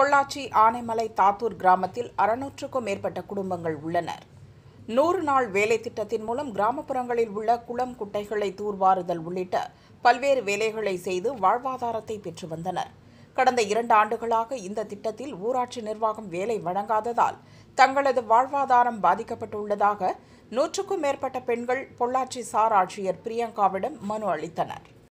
பொள்ளாச்சி ஆனைமலை தாத்தூர் கிராமத்தில் அறுநூற்றுக்கும் மேற்பட்ட குடும்பங்கள் உள்ளனர் நூறு நாள் வேலை திட்டத்தின் மூலம் கிராமப்புறங்களில் உள்ள குளம் குட்டைகளை தூர்வாறுதல் உள்ளிட்ட பல்வேறு வேலைகளை செய்து வாழ்வாதாரத்தை பெற்று வந்தனர் கடந்த இரண்டு ஆண்டுகளாக இந்த திட்டத்தில் ஊராட்சி நிர்வாகம் வேலை வழங்காததால் தங்களது வாழ்வாதாரம் பாதிக்கப்பட்டுள்ளதாக நூற்றுக்கும் மேற்பட்ட பெண்கள் பொள்ளாச்சி சார் ஆட்சியர் பிரியங்காவிடம் மனு அளித்தனர்